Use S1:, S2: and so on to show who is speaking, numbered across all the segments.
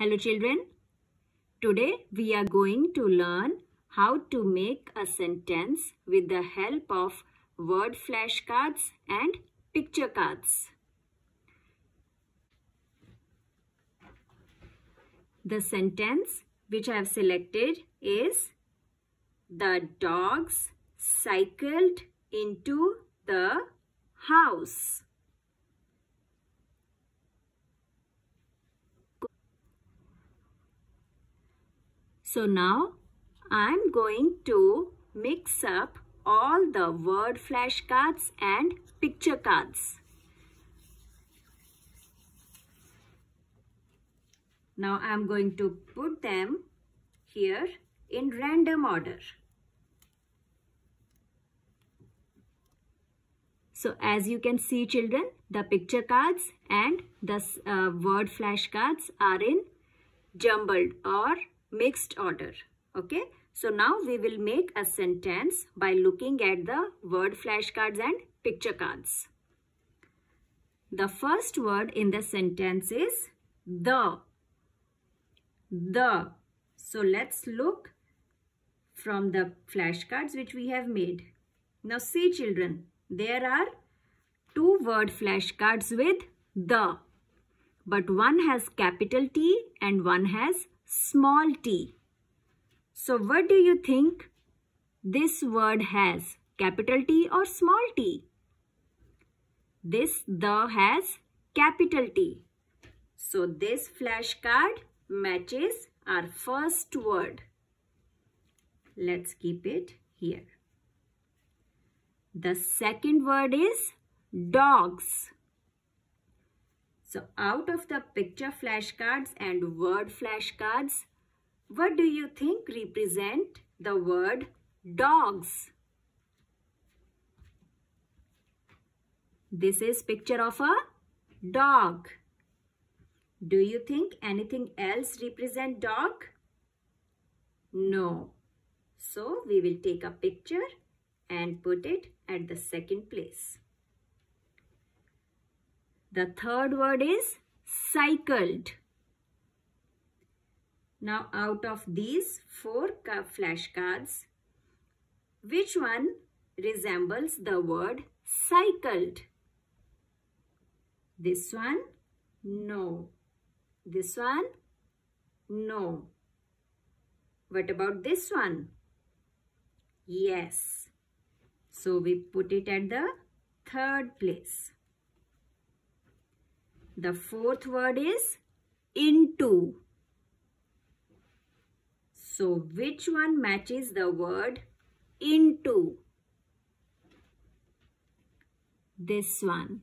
S1: Hello children. Today we are going to learn how to make a sentence with the help of word flashcards and picture cards. The sentence which I have selected is The dogs cycled into the house. So now I'm going to mix up all the word flashcards and picture cards. Now I'm going to put them here in random order. So as you can see children, the picture cards and the uh, word flashcards are in jumbled or mixed order. Okay. So now we will make a sentence by looking at the word flashcards and picture cards. The first word in the sentence is the. The. So let's look from the flashcards which we have made. Now see children, there are two word flashcards with the. But one has capital T and one has small t. So what do you think this word has? Capital T or small t? This the has capital T. So this flashcard matches our first word. Let's keep it here. The second word is dogs. So out of the picture flashcards and word flashcards, what do you think represent the word dogs? This is picture of a dog. Do you think anything else represent dog? No. So we will take a picture and put it at the second place. The third word is cycled. Now out of these four flashcards, which one resembles the word cycled? This one? No. This one? No. What about this one? Yes. So we put it at the third place. The fourth word is into. So which one matches the word into? This one.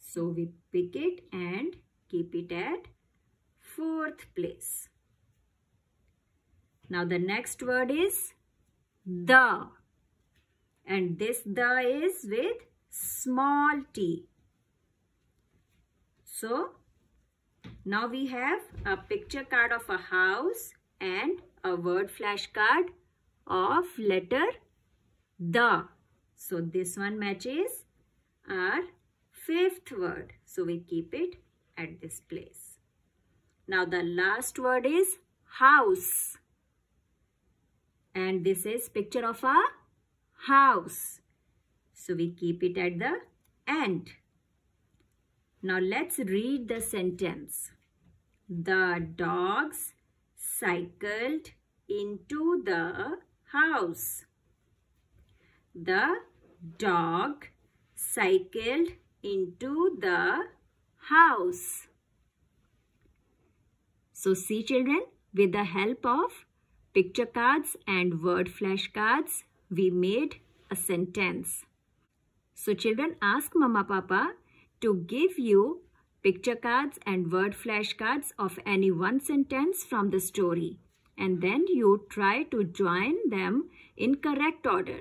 S1: So we pick it and keep it at fourth place. Now the next word is the and this the is with small t. So now we have a picture card of a house and a word flashcard of letter the. So this one matches our fifth word. So we keep it at this place. Now the last word is house. And this is picture of a house. So we keep it at the end. Now let's read the sentence. The dogs cycled into the house. The dog cycled into the house. So see children, with the help of picture cards and word flashcards, we made a sentence. So children ask mama papa to give you picture cards and word flashcards of any one sentence from the story and then you try to join them in correct order.